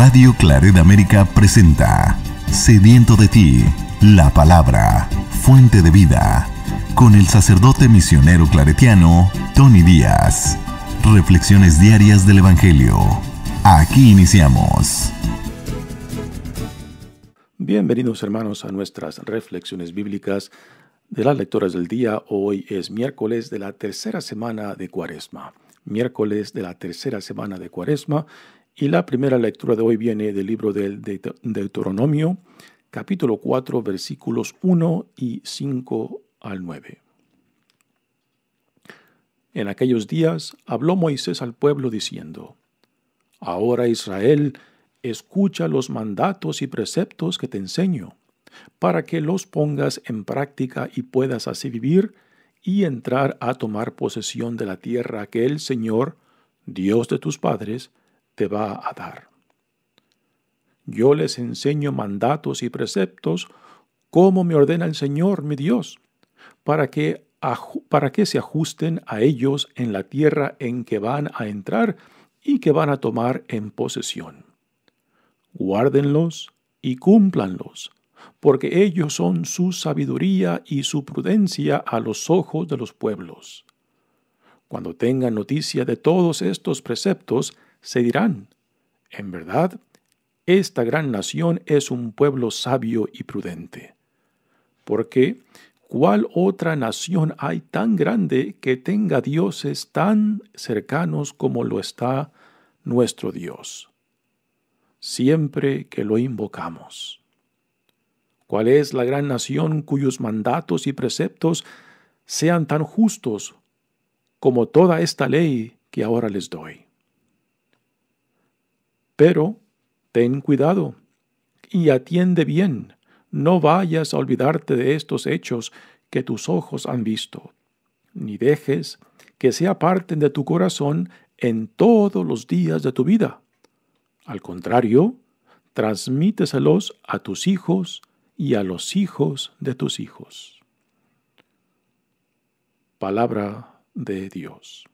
Radio Claret América presenta Sediento de ti, la palabra, fuente de vida, con el sacerdote misionero claretiano Tony Díaz. Reflexiones diarias del Evangelio. Aquí iniciamos. Bienvenidos hermanos a nuestras reflexiones bíblicas de las lecturas del día. Hoy es miércoles de la tercera semana de Cuaresma miércoles de la tercera semana de Cuaresma, y la primera lectura de hoy viene del libro del Deuteronomio, capítulo 4, versículos 1 y 5 al 9. En aquellos días habló Moisés al pueblo diciendo, Ahora Israel, escucha los mandatos y preceptos que te enseño, para que los pongas en práctica y puedas así vivir y entrar a tomar posesión de la tierra que el Señor, Dios de tus padres, te va a dar. Yo les enseño mandatos y preceptos como me ordena el Señor mi Dios, para que, para que se ajusten a ellos en la tierra en que van a entrar y que van a tomar en posesión. Guárdenlos y cúmplanlos, porque ellos son su sabiduría y su prudencia a los ojos de los pueblos. Cuando tengan noticia de todos estos preceptos, se dirán, en verdad, esta gran nación es un pueblo sabio y prudente. Porque, ¿cuál otra nación hay tan grande que tenga dioses tan cercanos como lo está nuestro Dios? Siempre que lo invocamos. ¿Cuál es la gran nación cuyos mandatos y preceptos sean tan justos como toda esta ley que ahora les doy? Pero ten cuidado y atiende bien, no vayas a olvidarte de estos hechos que tus ojos han visto, ni dejes que se aparten de tu corazón en todos los días de tu vida. Al contrario, transmíteselos a tus hijos y a los hijos de tus hijos. Palabra de Dios.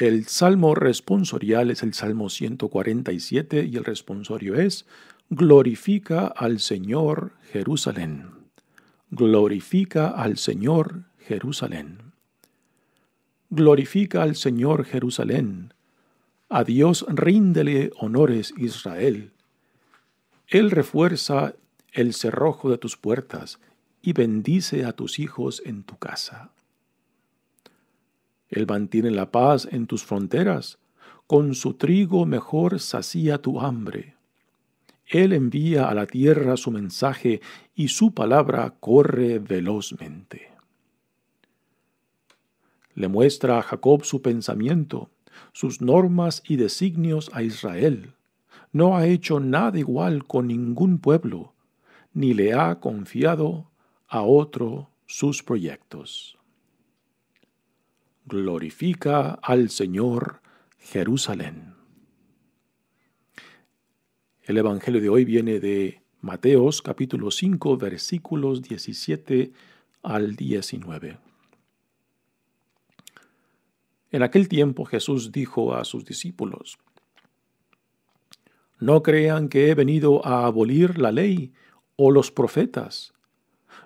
El salmo responsorial es el Salmo 147 y el responsorio es, Glorifica al Señor Jerusalén. Glorifica al Señor Jerusalén. Glorifica al Señor Jerusalén. A Dios ríndele honores Israel. Él refuerza el cerrojo de tus puertas y bendice a tus hijos en tu casa. Él mantiene la paz en tus fronteras. Con su trigo mejor sacía tu hambre. Él envía a la tierra su mensaje y su palabra corre velozmente. Le muestra a Jacob su pensamiento, sus normas y designios a Israel. No ha hecho nada igual con ningún pueblo, ni le ha confiado a otro sus proyectos glorifica al Señor Jerusalén. El Evangelio de hoy viene de Mateos capítulo 5 versículos 17 al 19. En aquel tiempo Jesús dijo a sus discípulos, No crean que he venido a abolir la ley o los profetas.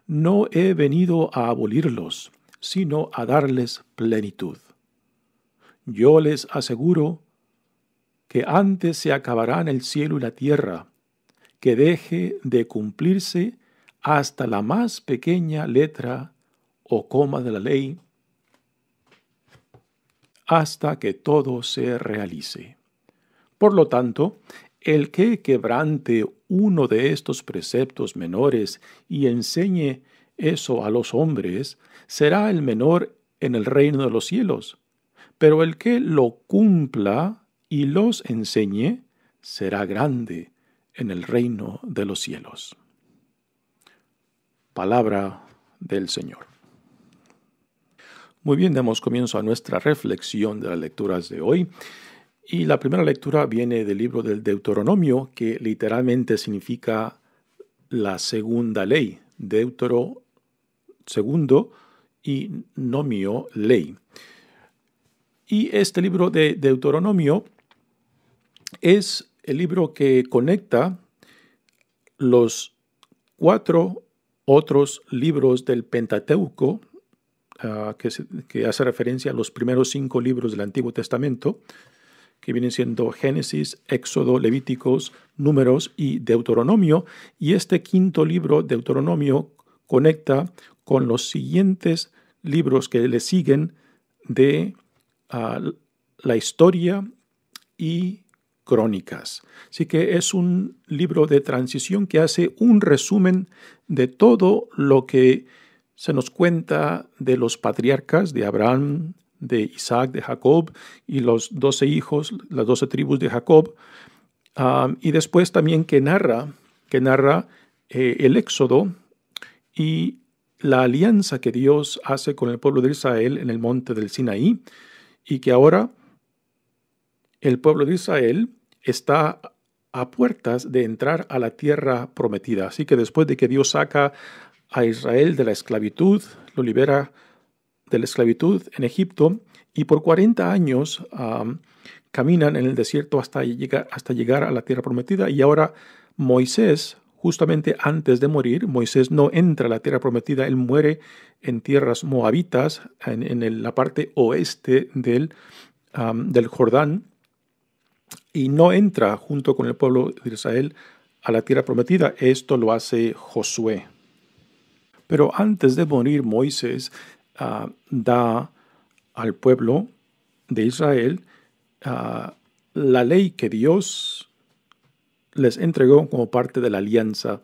No he venido a abolirlos, sino a darles plenitud. Yo les aseguro que antes se acabarán el cielo y la tierra, que deje de cumplirse hasta la más pequeña letra o coma de la ley, hasta que todo se realice. Por lo tanto, el que quebrante uno de estos preceptos menores y enseñe eso a los hombres, será el menor en el reino de los cielos, pero el que lo cumpla y los enseñe será grande en el reino de los cielos. Palabra del Señor. Muy bien, damos comienzo a nuestra reflexión de las lecturas de hoy. Y la primera lectura viene del libro del Deuteronomio, que literalmente significa la segunda ley. Deutero segundo, y nomio ley. Y este libro de Deuteronomio es el libro que conecta los cuatro otros libros del Pentateuco, ah, que, hace referencia a los primeros cinco libros del Antiguo Testamento, que vienen siendo Génesis, Éxodo, Levíticos, Números y Deuteronomio. Y este quinto libro, Deuteronomio, conecta con los siguientes libros que le siguen de ah, la historia y crónicas. Así que es un libro de transición que hace un resumen de todo lo que se nos cuenta de los patriarcas, de Abraham, de Isaac, de Jacob y los doce hijos, las doce tribus de Jacob. y después también que narra, que narra eh, el éxodo y la alianza que Dios hace con el pueblo de Israel en el monte del Sinaí y que ahora el pueblo de Israel está a puertas de entrar a la tierra prometida. Así que después de que Dios saca a Israel de la esclavitud, lo libera de la esclavitud en Egipto y por 40 años caminan en el desierto hasta llegar, hasta llegar a la tierra prometida y ahora Moisés justamente antes de morir, Moisés no entra a la tierra prometida, él muere en tierras moabitas, en, la parte oeste del, Jordán, y no entra junto con el pueblo de Israel a la tierra prometida. Esto lo hace Josué. Pero antes de morir, Moisés ah, da al pueblo de Israel ah, la ley que Dios les entregó como parte de la alianza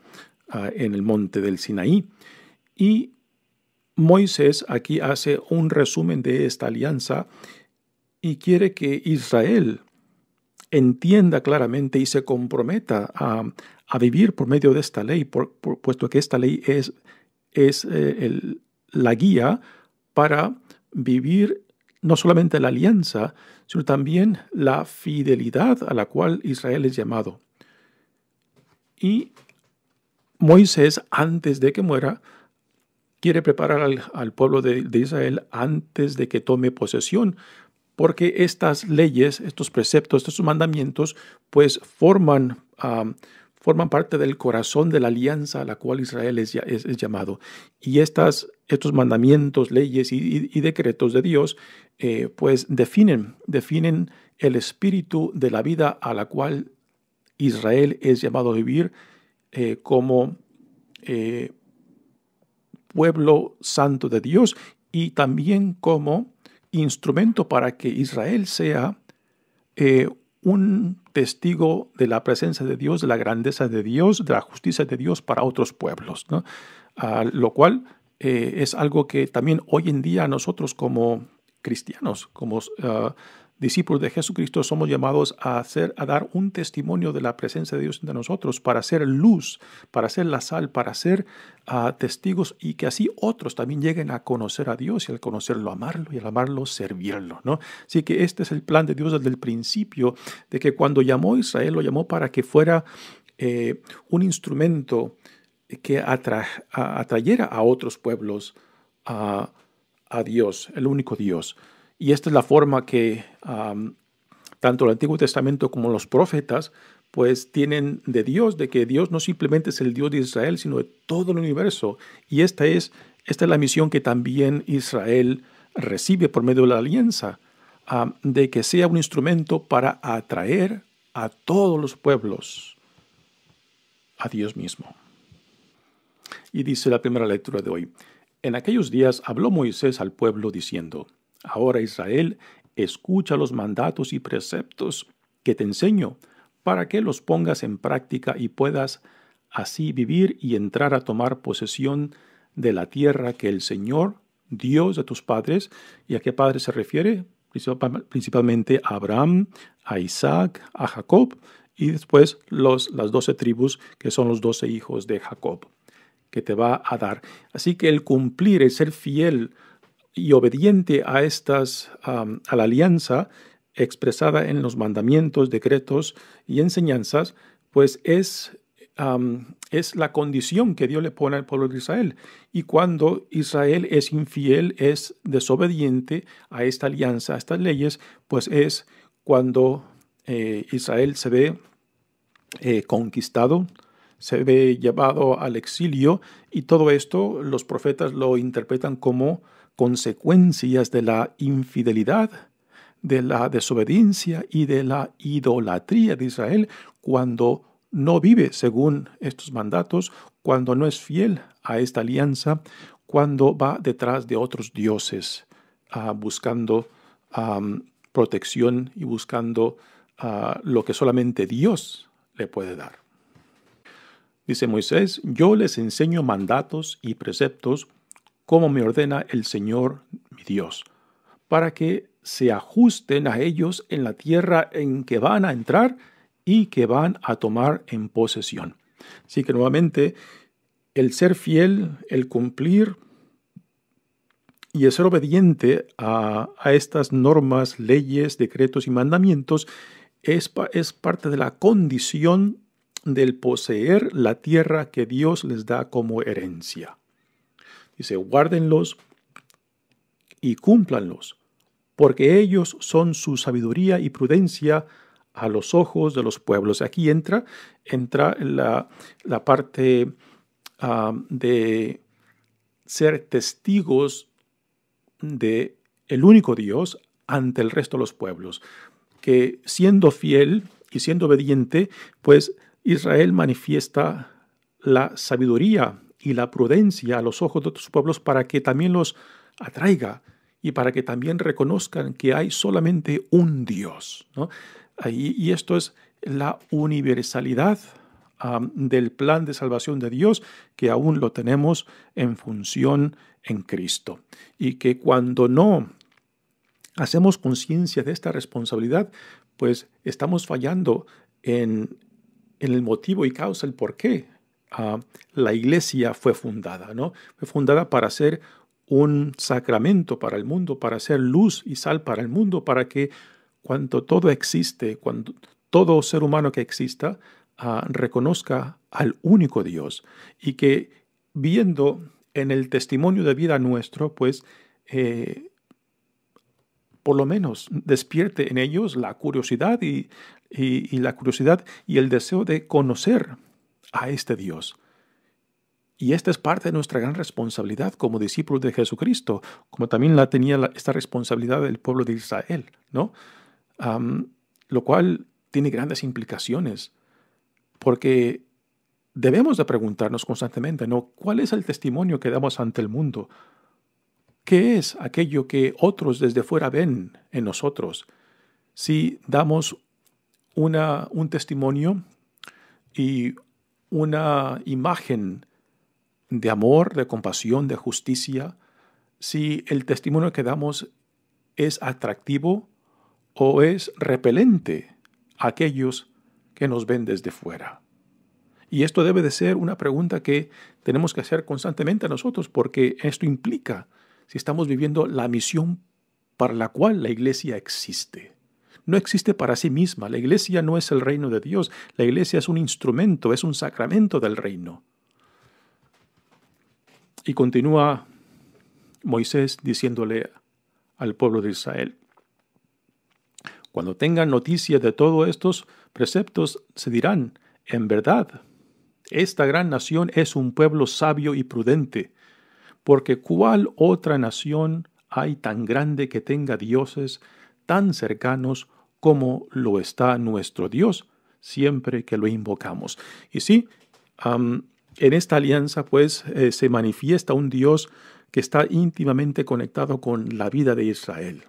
ah, en el monte del Sinaí. Y Moisés aquí hace un resumen de esta alianza y quiere que Israel entienda claramente y se comprometa a, vivir por medio de esta ley, puesto que esta ley es, eh, la guía para vivir no solamente la alianza, sino también la fidelidad a la cual Israel es llamado. Y Moisés, antes de que muera, quiere preparar al, pueblo de, Israel antes de que tome posesión, porque estas leyes, estos preceptos, estos mandamientos, pues forman, forman parte del corazón de la alianza a la cual Israel es, llamado. Y estas, estos mandamientos, leyes y, decretos de Dios, eh, pues definen, definen el espíritu de la vida a la cual Israel es llamado a vivir eh, como eh, pueblo santo de Dios y también como instrumento para que Israel sea eh, un testigo de la presencia de Dios, de la grandeza de Dios, de la justicia de Dios para otros pueblos, lo cual es algo que también hoy en día nosotros como cristianos, como ah, discípulos de Jesucristo somos llamados a hacer, a dar un testimonio de la presencia de Dios entre nosotros, para ser luz, para ser la sal, para ser ah, testigos y que así otros también lleguen a conocer a Dios y al conocerlo, amarlo y al amarlo, servirlo. ¿no? Así que este es el plan de Dios desde el principio, de que cuando llamó a Israel, lo llamó para que fuera eh, un instrumento que a atrayera a otros pueblos ah, a Dios, el único Dios. Y esta es la forma que tanto el Antiguo Testamento como los profetas pues tienen de Dios, de que Dios no simplemente es el Dios de Israel, sino de todo el universo. Y esta es, esta es la misión que también Israel recibe por medio de la alianza, de que sea un instrumento para atraer a todos los pueblos a Dios mismo. Y dice la primera lectura de hoy, en aquellos días habló Moisés al pueblo diciendo, Ahora Israel, escucha los mandatos y preceptos que te enseño para que los pongas en práctica y puedas así vivir y entrar a tomar posesión de la tierra que el Señor, Dios de tus padres, y a qué padres se refiere, principalmente a Abraham, a Isaac, a Jacob, y después los, las doce tribus que son los doce hijos de Jacob, que te va a dar. Así que el cumplir, el ser fiel, y obediente a estas a la alianza expresada en los mandamientos, decretos y enseñanzas, pues es es la condición que Dios le pone al pueblo de Israel. Y cuando Israel es infiel, es desobediente a esta alianza, a estas leyes, pues es cuando eh, Israel se ve eh, conquistado, se ve llevado al exilio, y todo esto los profetas lo interpretan como consecuencias de la infidelidad, de la desobediencia y de la idolatría de Israel cuando no vive según estos mandatos, cuando no es fiel a esta alianza, cuando va detrás de otros dioses ah, buscando protección y buscando ah, lo que solamente Dios le puede dar. Dice Moisés, yo les enseño mandatos y preceptos como me ordena el Señor mi Dios, para que se ajusten a ellos en la tierra en que van a entrar y que van a tomar en posesión. Así que nuevamente, el ser fiel, el cumplir y el ser obediente a, estas normas, leyes, decretos y mandamientos es parte de la condición del poseer la tierra que Dios les da como herencia. Dice, guárdenlos y cúmplanlos, porque ellos son su sabiduría y prudencia a los ojos de los pueblos. Aquí entra, entra la, parte ah, de ser testigos de el único Dios ante el resto de los pueblos, que siendo fiel y siendo obediente, pues Israel manifiesta la sabiduría y la prudencia a los ojos de otros pueblos para que también los atraiga y para que también reconozcan que hay solamente un Dios. Y, esto es la universalidad del plan de salvación de Dios que aún lo tenemos en función en Cristo. Y que cuando no hacemos conciencia de esta responsabilidad, pues estamos fallando en, en el motivo y causa, el porqué la iglesia fue fundada, ¿no? Fue fundada para ser un sacramento para el mundo, para ser luz y sal para el mundo, para que cuando todo existe, cuando todo ser humano que exista, ah, reconozca al único Dios y que viendo en el testimonio de vida nuestro, pues eh, por lo menos despierte en ellos la curiosidad y, la curiosidad y el deseo de conocer a este Dios. Y esta es parte de nuestra gran responsabilidad como discípulos de Jesucristo, como también la tenía esta responsabilidad del pueblo de Israel, ¿no? lo cual tiene grandes implicaciones, porque debemos de preguntarnos constantemente, ¿no? ¿Cuál es el testimonio que damos ante el mundo? ¿Qué es aquello que otros desde fuera ven en nosotros? Si damos una, un testimonio y una imagen de amor, de compasión, de justicia, si el testimonio que damos es atractivo o es repelente a aquellos que nos ven desde fuera. Y esto debe de ser una pregunta que tenemos que hacer constantemente a nosotros porque esto implica si estamos viviendo la misión para la cual la iglesia existe no existe para sí misma. La iglesia no es el reino de Dios. La iglesia es un instrumento, es un sacramento del reino. Y continúa Moisés diciéndole al pueblo de Israel, cuando tengan noticia de todos estos preceptos, se dirán, en verdad, esta gran nación es un pueblo sabio y prudente, porque ¿cuál otra nación hay tan grande que tenga dioses tan cercanos Cómo lo está nuestro Dios siempre que lo invocamos. Y sí, en esta alianza pues eh, se manifiesta un Dios que está íntimamente conectado con la vida de Israel.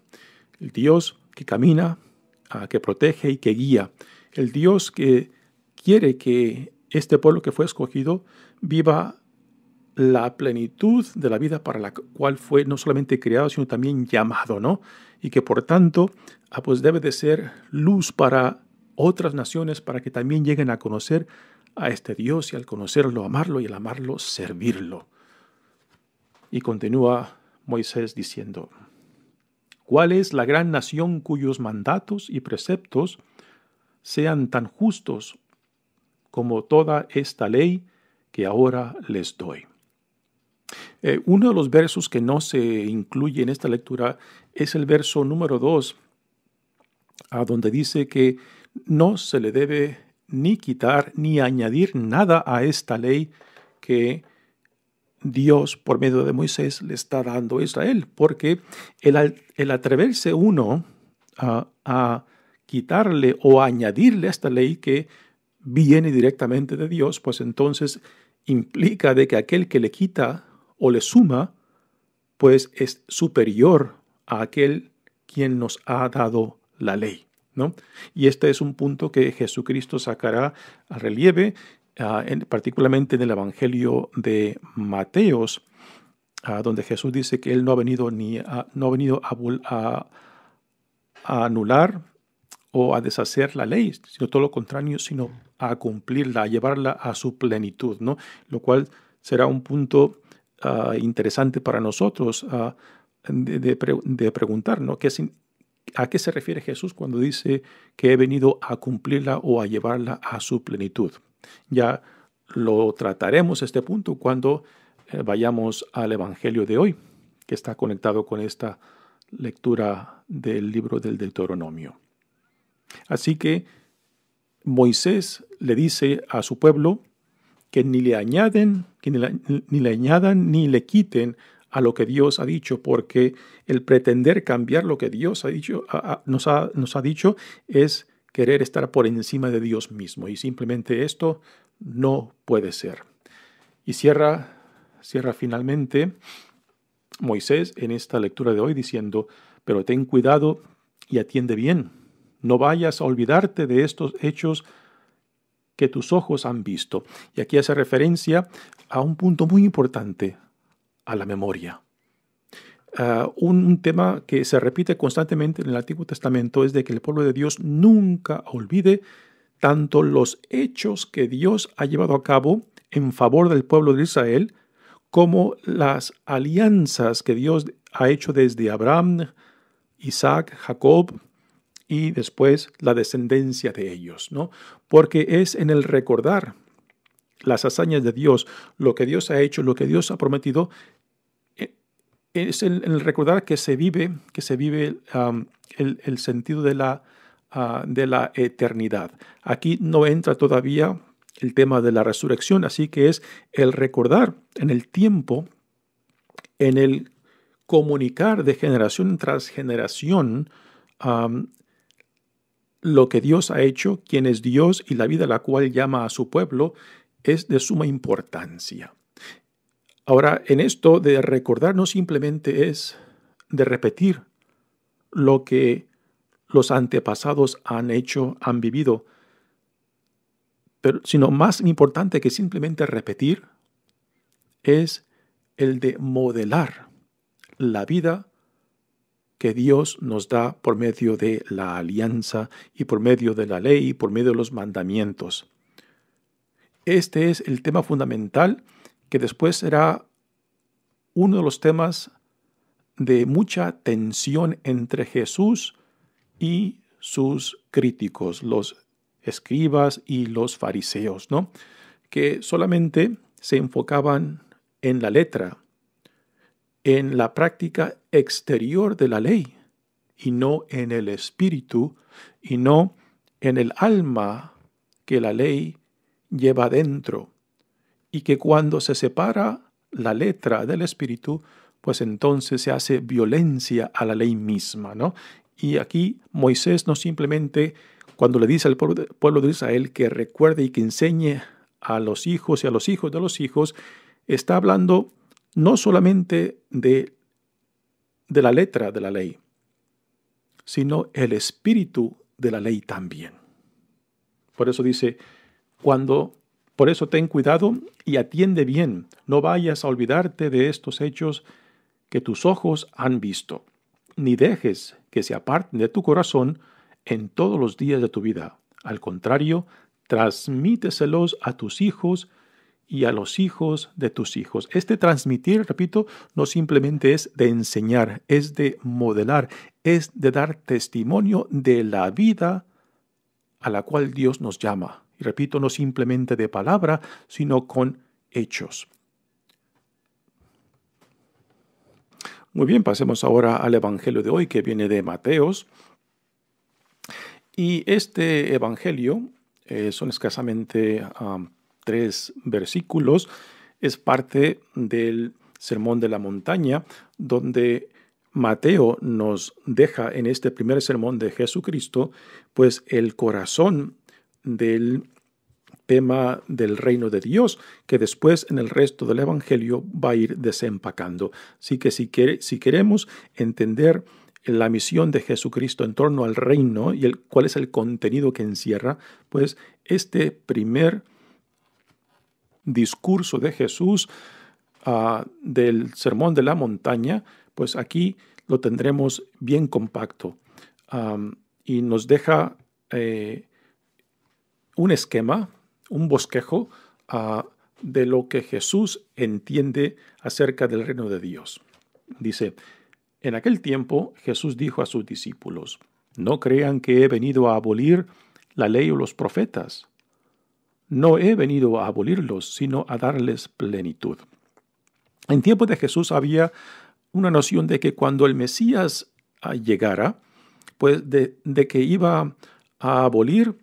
El Dios que camina, ah, que protege y que guía. El Dios que quiere que este pueblo que fue escogido viva la plenitud de la vida para la cual fue no solamente creado, sino también llamado, ¿no? Y que por tanto, ah, pues debe de ser luz para otras naciones para que también lleguen a conocer a este Dios y al conocerlo, amarlo y al amarlo, servirlo. Y continúa Moisés diciendo, ¿cuál es la gran nación cuyos mandatos y preceptos sean tan justos como toda esta ley que ahora les doy? Eh, uno de los versos que no se incluye en esta lectura es el verso número 2, a donde dice que no se le debe ni quitar ni añadir nada a esta ley que Dios por medio de Moisés le está dando a Israel, porque el, atreverse uno a, a quitarle o añadirle a esta ley que viene directamente de Dios, pues entonces implica de que aquel que le quita o le suma, pues es superior a aquel quien nos ha dado la ley. ¿no? Y este es un punto que Jesucristo sacará a relieve, ah, particularmente en el Evangelio de Mateos, ah, donde Jesús dice que Él no ha venido, ni a, no ha venido a anular o a deshacer la ley, sino todo lo contrario, sino a cumplirla, a llevarla a su plenitud, ¿no? Lo cual será un punto Ah, interesante para nosotros ah, de, preguntar preguntarnos a qué se refiere Jesús cuando dice que he venido a cumplirla o a llevarla a su plenitud. Ya lo trataremos este punto cuando eh, vayamos al Evangelio de hoy, que está conectado con esta lectura del libro del Deuteronomio. Así que Moisés le dice a su pueblo que ni le añaden, que ni, le añadan ni le quiten a lo que Dios ha dicho, porque el pretender cambiar lo que Dios ha dicho, nos, ha, nos ha dicho es querer estar por encima de Dios mismo. Y simplemente esto no puede ser. Y cierra, cierra finalmente Moisés en esta lectura de hoy diciendo, pero ten cuidado y atiende bien. No vayas a olvidarte de estos hechos tus ojos han visto. Y aquí hace referencia a un punto muy importante, a la memoria. Ah, un, un, tema que se repite constantemente en el Antiguo Testamento es de que el pueblo de Dios nunca olvide tanto los hechos que Dios ha llevado a cabo en favor del pueblo de Israel, como las alianzas que Dios ha hecho desde Abraham, Isaac, Jacob, y después la descendencia de ellos, ¿no? Porque es en el recordar las hazañas de Dios, lo que Dios ha hecho, lo que Dios ha prometido, eh, es en el recordar que se vive, que se vive el, sentido de la, ah, de la eternidad. Aquí no entra todavía el tema de la resurrección, así que es el recordar en el tiempo, en el comunicar de generación tras generación lo que Dios ha hecho, quién es Dios y la vida a la cual llama a su pueblo, es de suma importancia. Ahora, en esto de recordar no simplemente es de repetir lo que los antepasados han hecho, han vivido, pero, sino más importante que simplemente repetir es el de modelar la vida que Dios nos da por medio de la alianza y por medio de la ley y por medio de los mandamientos. Este es el tema fundamental que después será uno de los temas de mucha tensión entre Jesús y sus críticos, los escribas y los fariseos, ¿no? que solamente se enfocaban en la letra, en la práctica exterior de la ley y no en el espíritu y no en el alma que la ley lleva dentro y que cuando se separa la letra del espíritu, pues entonces se hace violencia a la ley misma, ¿no? Y aquí Moisés no simplemente cuando le dice al pueblo de Israel que recuerde y que enseñe a los hijos y a los hijos de los hijos, está hablando no solamente de, de la letra de la ley, sino el espíritu de la ley también. Por eso dice, cuando, por eso ten cuidado y atiende bien, no vayas a olvidarte de estos hechos que tus ojos han visto, ni dejes que se aparten de tu corazón en todos los días de tu vida. Al contrario, transmíteselos a tus hijos y a los hijos de tus hijos. Este transmitir, repito, no simplemente es de enseñar, es de modelar, es de dar testimonio de la vida a la cual Dios nos llama. Y repito, no simplemente de palabra, sino con hechos. Muy bien, pasemos ahora al Evangelio de hoy que viene de Mateos. Y este Evangelio eh, son escasamente tres versículos, es parte del Sermón de la Montaña, donde Mateo nos deja en este primer sermón de Jesucristo, pues el corazón del tema del reino de Dios, que después en el resto del Evangelio va a ir desempacando. Así que si, si queremos entender la misión de Jesucristo en torno al reino y el, cuál es el contenido que encierra, pues este primer discurso de Jesús ah, del Sermón de la Montaña, pues aquí lo tendremos bien compacto y nos deja eh, un esquema, un bosquejo ah, de lo que Jesús entiende acerca del reino de Dios. Dice, en aquel tiempo Jesús dijo a sus discípulos, no crean que he venido a abolir la ley o los profetas. No he venido a abolirlos, sino a darles plenitud. En tiempos de Jesús había una noción de que cuando el Mesías ah, llegara, pues de, que iba a abolir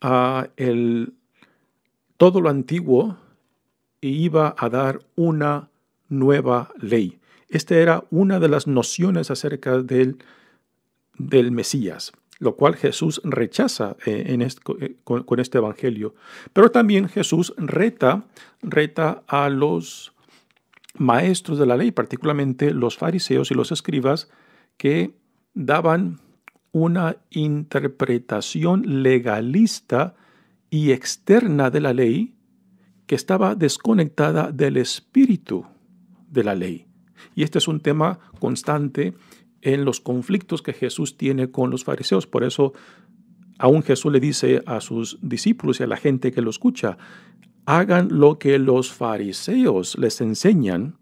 todo lo antiguo e iba a dar una nueva ley. Esta era una de las nociones acerca del Mesías lo cual Jesús rechaza eh, en eh, con, con, este Evangelio. Pero también Jesús reta, reta a los maestros de la ley, particularmente los fariseos y los escribas, que daban una interpretación legalista y externa de la ley que estaba desconectada del espíritu de la ley. Y este es un tema constante en los conflictos que Jesús tiene con los fariseos. Por eso aún Jesús le dice a sus discípulos y a la gente que lo escucha, hagan lo que los fariseos les enseñan,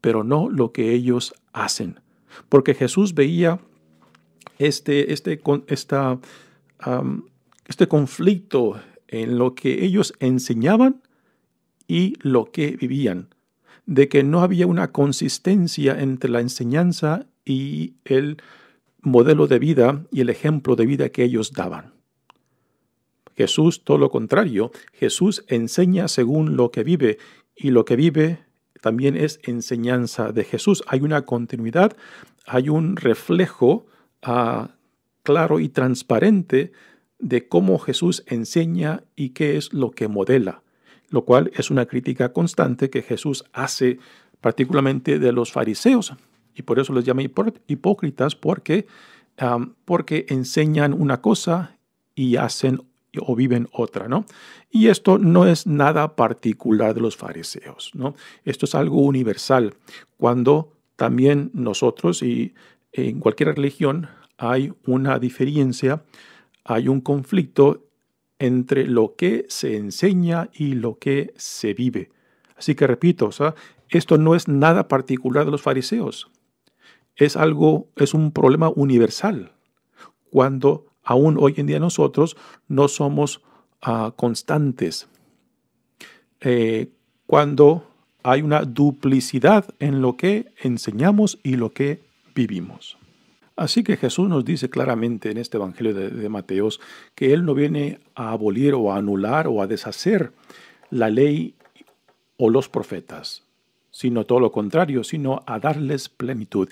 pero no lo que ellos hacen. Porque Jesús veía este, este, este conflicto en lo que ellos enseñaban y lo que vivían, de que no había una consistencia entre la enseñanza y el modelo de vida y el ejemplo de vida que ellos daban. Jesús todo lo contrario, Jesús enseña según lo que vive y lo que vive también es enseñanza de Jesús. Hay una continuidad, hay un reflejo ah, claro y transparente de cómo Jesús enseña y qué es lo que modela, lo cual es una crítica constante que Jesús hace particularmente de los fariseos, y por eso los llama hipócritas porque, porque enseñan una cosa y hacen o viven otra, ¿no? Y esto no es nada particular de los fariseos, ¿no? Esto es algo universal. Cuando también nosotros y e en cualquier religión hay una diferencia, hay un conflicto entre lo que se enseña y lo que se vive. Así que repito, o sea, esto no es nada particular de los fariseos es algo, es un problema universal, cuando aún hoy en día nosotros no somos ah, constantes. Eh, cuando hay una duplicidad en lo que enseñamos y lo que vivimos. Así que Jesús nos dice claramente en este Evangelio de, de, Mateos que Él no viene a abolir o a anular o a deshacer la ley o los profetas, sino todo lo contrario, sino a darles plenitud.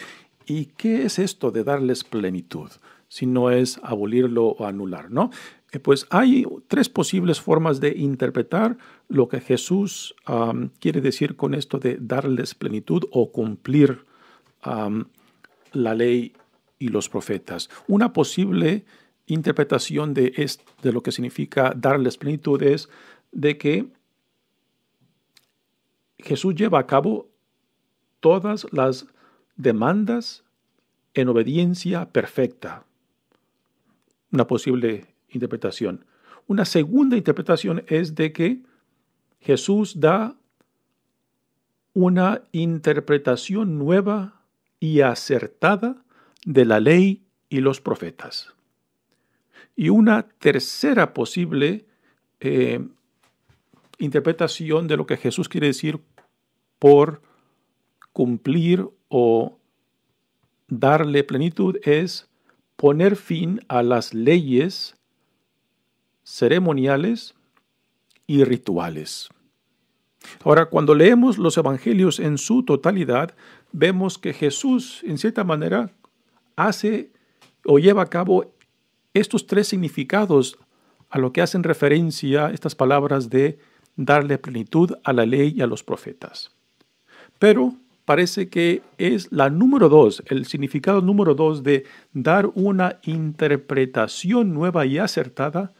¿Y qué es esto de darles plenitud? Si no es abolirlo o anular, ¿no? Eh, pues hay tres posibles formas de interpretar lo que Jesús quiere decir con esto de darles plenitud o cumplir la ley y los profetas. Una posible interpretación de lo que significa darles plenitud es de que Jesús lleva a cabo todas las demandas en obediencia perfecta. Una posible interpretación. Una segunda interpretación es de que Jesús da una interpretación nueva y acertada de la ley y los profetas. Y una tercera posible eh, interpretación de lo que Jesús quiere decir por cumplir o darle plenitud es poner fin a las leyes ceremoniales y rituales. Ahora, cuando leemos los evangelios en su totalidad, vemos que Jesús, en cierta manera, hace o lleva a cabo estos tres significados a lo que hacen referencia estas palabras de darle plenitud a la ley y a los profetas. Pero parece que es la número dos, el significado número dos de dar una interpretación nueva y acertada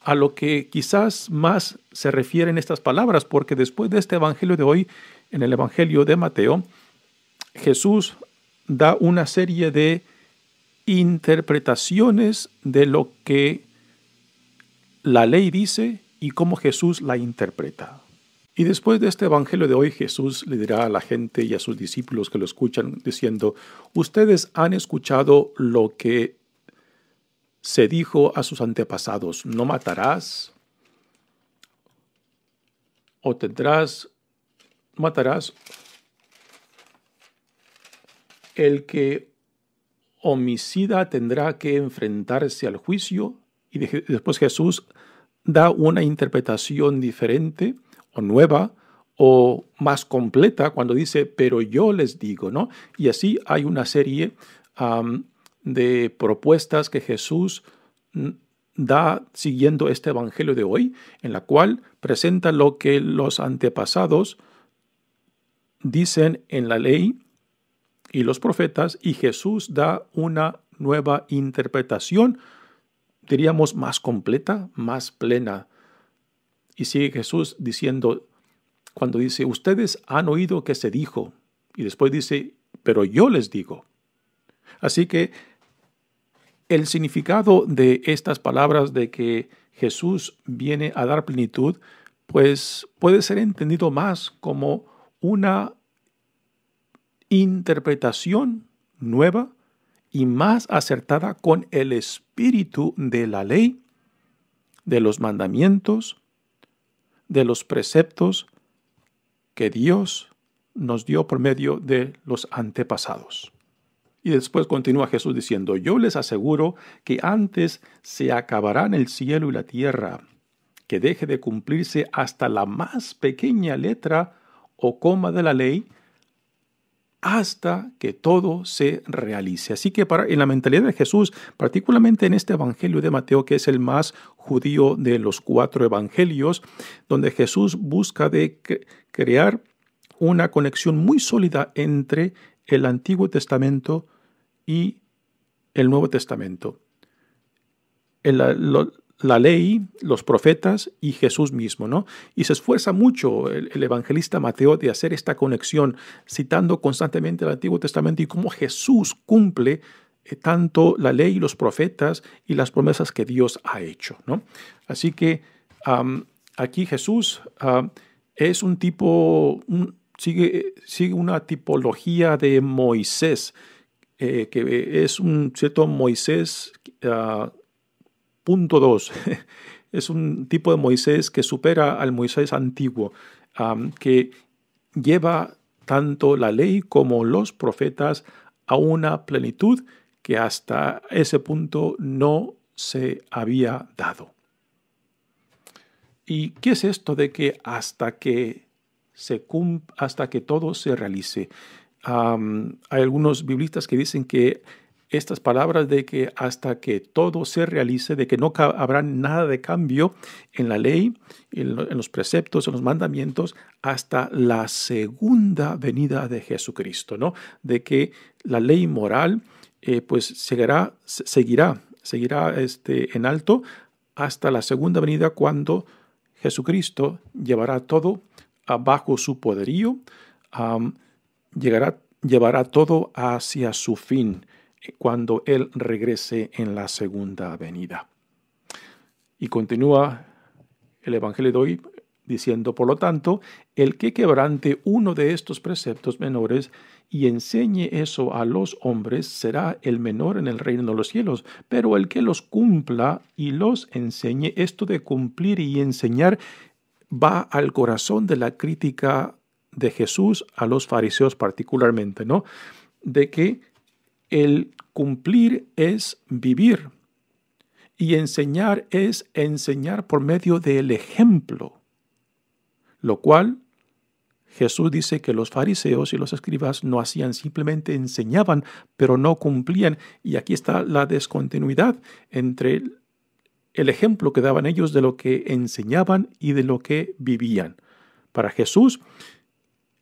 a lo que quizás más se refieren estas palabras, porque después de este Evangelio de hoy, en el Evangelio de Mateo, Jesús da una serie de interpretaciones de lo que la ley dice y cómo Jesús la interpreta. Y después de este Evangelio de hoy, Jesús le dirá a la gente y a sus discípulos que lo escuchan, diciendo, ustedes han escuchado lo que se dijo a sus antepasados, no matarás, o tendrás, matarás, el que homicida tendrá que enfrentarse al juicio. Y después Jesús da una interpretación diferente o nueva o más completa cuando dice, pero yo les digo, ¿no? Y así hay una serie de propuestas que Jesús da siguiendo este Evangelio de hoy, en la cual presenta lo que los antepasados dicen en la ley y los profetas, y Jesús da una nueva interpretación, diríamos, más completa, más plena y sigue Jesús diciendo, cuando dice, ustedes han oído que se dijo, y después dice, pero yo les digo. Así que el significado de estas palabras de que Jesús viene a dar plenitud, pues puede ser entendido más como una interpretación nueva y más acertada con el espíritu de la ley, de los mandamientos de los preceptos que Dios nos dio por medio de los antepasados. Y después continúa Jesús diciendo, yo les aseguro que antes se acabarán el cielo y la tierra, que deje de cumplirse hasta la más pequeña letra o coma de la ley, hasta que todo se realice. Así que para, en la mentalidad de Jesús, particularmente en este Evangelio de Mateo, que es el más judío de los cuatro Evangelios, donde Jesús busca de crear una conexión muy sólida entre el Antiguo Testamento y el Nuevo Testamento. en la ley, los profetas y Jesús mismo, ¿no? Y se esfuerza mucho el, evangelista Mateo de hacer esta conexión, citando constantemente el Antiguo Testamento y cómo Jesús cumple eh, tanto la ley, los profetas y las promesas que Dios ha hecho, ¿no? Así que aquí Jesús es un tipo, sigue, sigue una tipología de Moisés, eh, que es un cierto Moisés ah, Punto 2. es un tipo de Moisés que supera al Moisés antiguo, que lleva tanto la ley como los profetas a una plenitud que hasta ese punto no se había dado. ¿Y qué es esto de que hasta que se hasta que todo se realice? hay algunos biblistas que dicen que estas palabras de que hasta que todo se realice, de que no habrá nada de cambio en la ley, en los preceptos, en los mandamientos, hasta la segunda venida de Jesucristo, ¿no? De que la ley moral, eh, pues seguirá, seguirá, seguirá este, en alto hasta la segunda venida cuando Jesucristo llevará todo abajo su poderío, llegará, llevará todo hacia su fin cuando Él regrese en la segunda venida. Y continúa el Evangelio de hoy diciendo, por lo tanto, el que quebrante uno de estos preceptos menores y enseñe eso a los hombres será el menor en el reino de los cielos, pero el que los cumpla y los enseñe, esto de cumplir y enseñar va al corazón de la crítica de Jesús a los fariseos particularmente, ¿no? De que el cumplir es vivir y enseñar es enseñar por medio del ejemplo, lo cual Jesús dice que los fariseos y los escribas no hacían, simplemente enseñaban, pero no cumplían. Y aquí está la descontinuidad entre el ejemplo que daban ellos de lo que enseñaban y de lo que vivían. Para Jesús,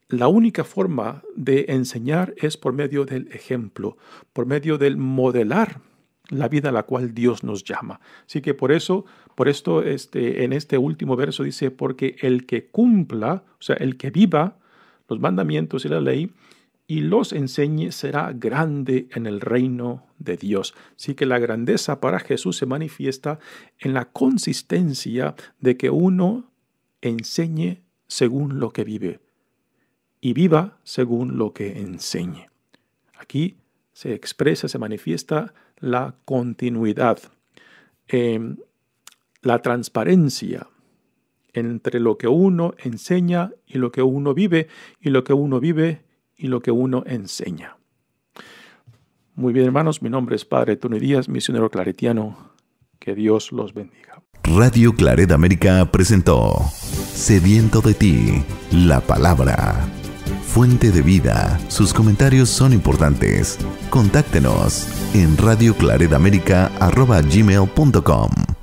la única forma de enseñar es por medio del ejemplo, por medio del modelar la vida a la cual Dios nos llama. Así que por eso, por esto, este, en este último verso dice, porque el que cumpla, o sea, el que viva los mandamientos y la ley, y los enseñe, será grande en el reino de Dios. Así que la grandeza para Jesús se manifiesta en la consistencia de que uno enseñe según lo que vive y viva según lo que enseñe. Aquí se expresa, se manifiesta la continuidad, em, la transparencia entre lo que uno enseña y lo que uno vive, y lo que uno vive y lo que uno enseña. Muy bien, hermanos, mi nombre es Padre Tony Díaz, misionero claretiano. Que Dios los bendiga. Radio Claret América presentó Sediento de ti, la palabra fuente de vida. Sus comentarios son importantes. Contáctenos en radioclaredamerica.com.